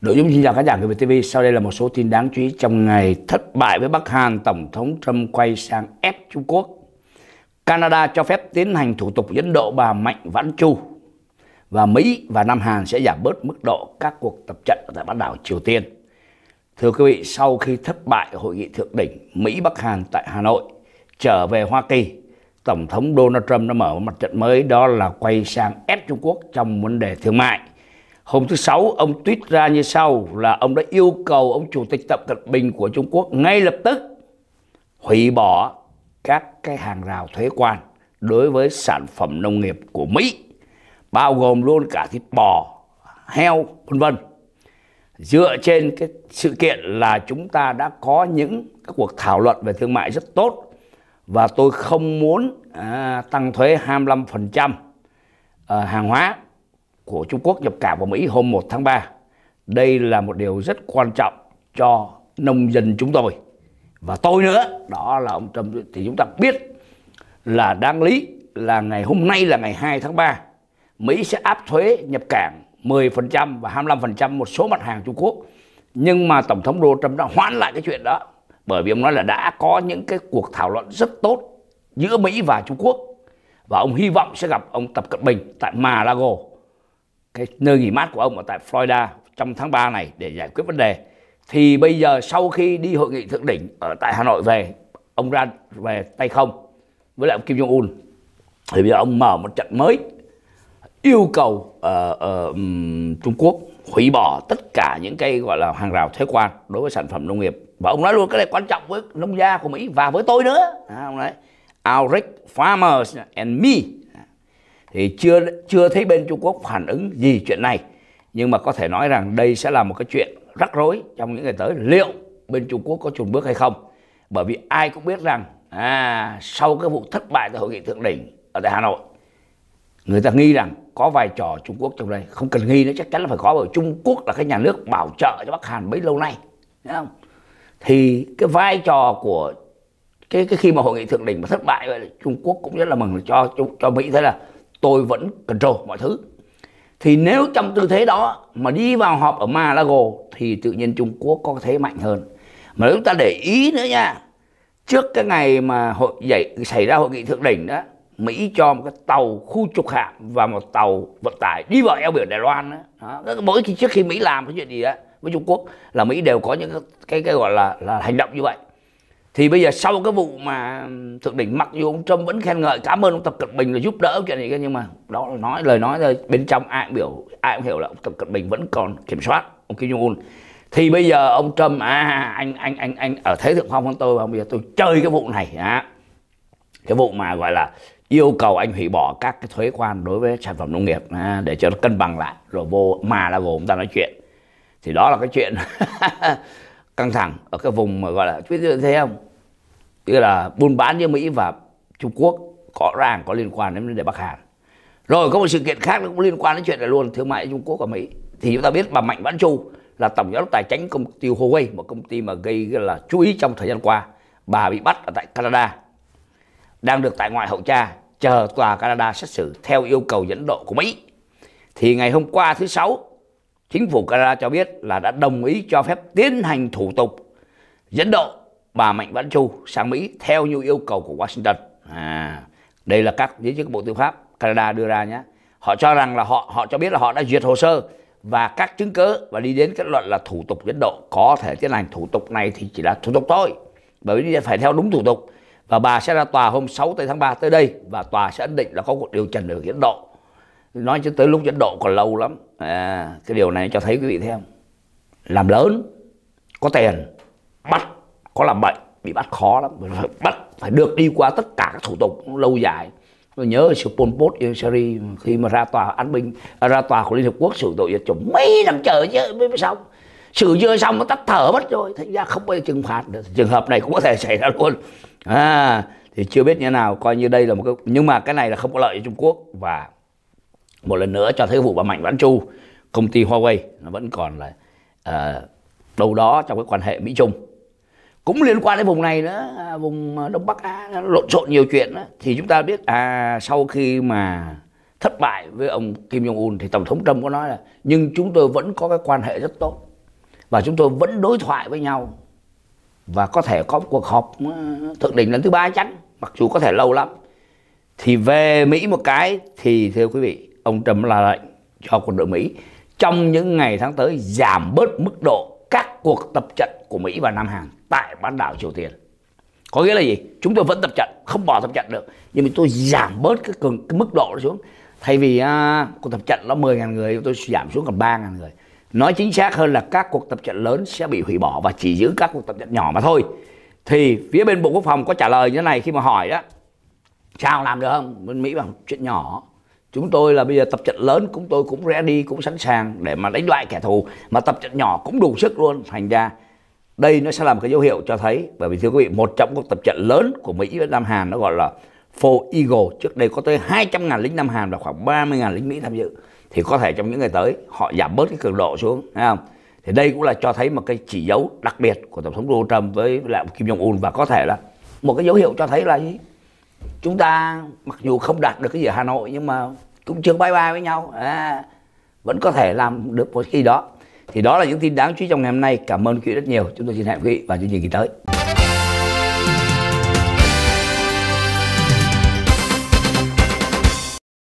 Đội dung xin chào khán giả người VTV. Sau đây là một số tin đáng chú ý trong ngày thất bại với Bắc Hàn, Tổng thống Trump quay sang ép Trung Quốc. Canada cho phép tiến hành thủ tục dẫn độ bà Mạnh Vãn Chu và Mỹ và Nam Hàn sẽ giảm bớt mức độ các cuộc tập trận tại bán đảo Triều Tiên. Thưa quý vị, sau khi thất bại hội nghị thượng đỉnh Mỹ Bắc Hàn tại Hà Nội, trở về Hoa Kỳ, Tổng thống Donald Trump đã mở một mặt trận mới đó là quay sang ép Trung Quốc trong vấn đề thương mại. Hôm thứ Sáu, ông tuyết ra như sau là ông đã yêu cầu ông Chủ tịch Tập Cận Bình của Trung Quốc ngay lập tức hủy bỏ các cái hàng rào thuế quan đối với sản phẩm nông nghiệp của Mỹ, bao gồm luôn cả thịt bò, heo, vân vân. Dựa trên cái sự kiện là chúng ta đã có những các cuộc thảo luận về thương mại rất tốt và tôi không muốn à, tăng thuế 25% à, hàng hóa của Trung Quốc nhập cảng vào Mỹ hôm 1 tháng 3. Đây là một điều rất quan trọng cho nông dân chúng tôi và tôi nữa đó là ông Trump thì chúng ta biết là đáng lý là ngày hôm nay là ngày 2 tháng 3 Mỹ sẽ áp thuế nhập cảng 10% và 25% một số mặt hàng Trung Quốc nhưng mà Tổng thống Donald Trump đã hoãn lại cái chuyện đó bởi vì ông nói là đã có những cái cuộc thảo luận rất tốt giữa Mỹ và Trung Quốc và ông hy vọng sẽ gặp ông Tập Cận Bình tại Mar-a-Lago cái nơi nghỉ mát của ông ở tại Florida trong tháng 3 này để giải quyết vấn đề thì bây giờ sau khi đi hội nghị thượng đỉnh ở tại Hà Nội về ông ra về tay không với lại ông Kim Jong Un thì bây giờ ông mở một trận mới yêu cầu uh, uh, Trung Quốc hủy bỏ tất cả những cái gọi là hàng rào thuế quan đối với sản phẩm nông nghiệp và ông nói luôn cái này quan trọng với nông gia của Mỹ và với tôi nữa à, ông nói I'll farmers and me thì chưa chưa thấy bên Trung Quốc phản ứng gì chuyện này nhưng mà có thể nói rằng đây sẽ là một cái chuyện rắc rối trong những ngày tới liệu bên Trung Quốc có chùn bước hay không bởi vì ai cũng biết rằng à, sau cái vụ thất bại tại hội nghị thượng đỉnh ở tại Hà Nội người ta nghi rằng có vai trò Trung Quốc trong đây không cần nghi nữa chắc chắn là phải có bởi Trung Quốc là cái nhà nước bảo trợ cho Bắc Hàn bấy lâu nay thấy không thì cái vai trò của cái cái khi mà hội nghị thượng đỉnh mà thất bại vậy Trung Quốc cũng rất là mừng cho cho, cho Mỹ thế là tôi vẫn control mọi thứ thì nếu trong tư thế đó mà đi vào họp ở Malago thì tự nhiên Trung Quốc có thế mạnh hơn mà chúng ta để ý nữa nha trước cái ngày mà hội dậy xảy ra hội nghị thượng đỉnh đó Mỹ cho một cái tàu khu trục hạm và một tàu vận tải đi vào eo biển Đài Loan đó. đó. mỗi khi trước khi Mỹ làm cái chuyện gì đó với Trung Quốc là Mỹ đều có những cái cái, cái gọi là là hành động như vậy thì bây giờ sau cái vụ mà thượng đỉnh mặc dù ông Trump vẫn khen ngợi cảm ơn ông Tập Cận Bình là giúp đỡ chuyện này nhưng mà đó là nói lời nói thôi bên trong ai cũng biểu ai cũng hiểu là ông Tập Cận Bình vẫn còn kiểm soát ông Kim Jong Un thì bây giờ ông Trump à anh anh anh anh ở thế thượng phong hơn tôi và bây giờ tôi chơi cái vụ này á à. cái vụ mà gọi là yêu cầu anh hủy bỏ các cái thuế quan đối với sản phẩm nông nghiệp à, để cho nó cân bằng lại rồi vô mà là gồm ta nói chuyện thì đó là cái chuyện căng thẳng ở cái vùng mà gọi là biết thế không tức là buôn bán giữa Mỹ và Trung Quốc rõ ràng có liên quan đến vấn đề Bắc Hàn. Rồi có một sự kiện khác nó cũng liên quan đến chuyện này luôn thương mại Trung Quốc và Mỹ. Thì chúng ta biết bà Mạnh Vãn Chu là tổng giám đốc tài chính công ty Huawei, một công ty mà gây là chú ý trong thời gian qua. Bà bị bắt ở tại Canada, đang được tại ngoại hậu tra, chờ tòa Canada xét xử theo yêu cầu dẫn độ của Mỹ. Thì ngày hôm qua thứ sáu, chính phủ Canada cho biết là đã đồng ý cho phép tiến hành thủ tục dẫn độ bà Mạnh Vãn Chu sang Mỹ theo như yêu cầu của Washington. À, đây là các giới chức Bộ Tư pháp Canada đưa ra nhé. Họ cho rằng là họ họ cho biết là họ đã duyệt hồ sơ và các chứng cứ và đi đến kết luận là thủ tục Ấn Độ có thể tiến hành thủ tục này thì chỉ là thủ tục thôi. Bởi vì phải theo đúng thủ tục và bà sẽ ra tòa hôm 6 tới tháng 3 tới đây và tòa sẽ ấn định là có cuộc điều trần ở Ấn Độ. Nói chứ tới lúc Ấn Độ còn lâu lắm. À, cái điều này cho thấy quý vị thấy không? Làm lớn, có tiền, bắt có làm bệnh bị bắt khó lắm bắt phải được đi qua tất cả các thủ tục lâu dài tôi nhớ sự Pol Pot Seri khi mà ra tòa án binh à, ra tòa của Liên Hợp Quốc xử tội diệt chủng mấy năm chờ chứ mới, mới xong xử chưa xong nó tắt thở mất rồi thành ra không bao giờ trừng phạt được trường hợp này cũng có thể xảy ra luôn à thì chưa biết như thế nào coi như đây là một cái nhưng mà cái này là không có lợi cho Trung Quốc và một lần nữa cho thấy vụ bà Mạnh Vãn Chu công ty Huawei nó vẫn còn là uh, đâu đó trong cái quan hệ Mỹ Trung cũng liên quan đến vùng này nữa à, vùng à, đông bắc á lộn xộn nhiều chuyện đó. thì chúng ta biết à sau khi mà thất bại với ông kim jong un thì tổng thống trump có nói là nhưng chúng tôi vẫn có cái quan hệ rất tốt và chúng tôi vẫn đối thoại với nhau và có thể có một cuộc họp à, thượng đỉnh lần thứ ba chắn mặc dù có thể lâu lắm thì về mỹ một cái thì thưa quý vị ông trump là lệnh cho quân đội mỹ trong những ngày tháng tới giảm bớt mức độ các cuộc tập trận của mỹ và nam hàn tại bán đảo Triều Tiên. Có nghĩa là gì? Chúng tôi vẫn tập trận, không bỏ tập trận được. Nhưng mà tôi giảm bớt cái, cường, cái mức độ nó xuống. Thay vì à, cuộc tập trận nó 10.000 người, tôi giảm xuống còn 3.000 người. Nói chính xác hơn là các cuộc tập trận lớn sẽ bị hủy bỏ và chỉ giữ các cuộc tập trận nhỏ mà thôi. Thì phía bên Bộ Quốc phòng có trả lời như thế này khi mà hỏi đó. Sao làm được không? Bên Mỹ bằng chuyện nhỏ chúng tôi là bây giờ tập trận lớn cũng tôi cũng ready cũng sẵn sàng để mà đánh loại kẻ thù mà tập trận nhỏ cũng đủ sức luôn thành ra đây nó sẽ làm cái dấu hiệu cho thấy bởi vì thưa quý vị một trong cuộc tập trận lớn của Mỹ với Nam Hàn nó gọi là Four Eagle trước đây có tới 200.000 lính Nam Hàn và khoảng 30.000 lính Mỹ tham dự thì có thể trong những ngày tới họ giảm bớt cái cường độ xuống thấy không thì đây cũng là cho thấy một cái chỉ dấu đặc biệt của tổng thống Donald Trump với lại Kim Jong Un và có thể là một cái dấu hiệu cho thấy là gì? chúng ta mặc dù không đạt được cái gì ở Hà Nội nhưng mà cũng chưa bye bye với nhau à, vẫn có thể làm được một khi đó thì đó là những tin đáng chú ý trong ngày hôm nay cảm ơn quý vị rất nhiều chúng tôi xin hẹn quý vị vào chương trình kỳ tới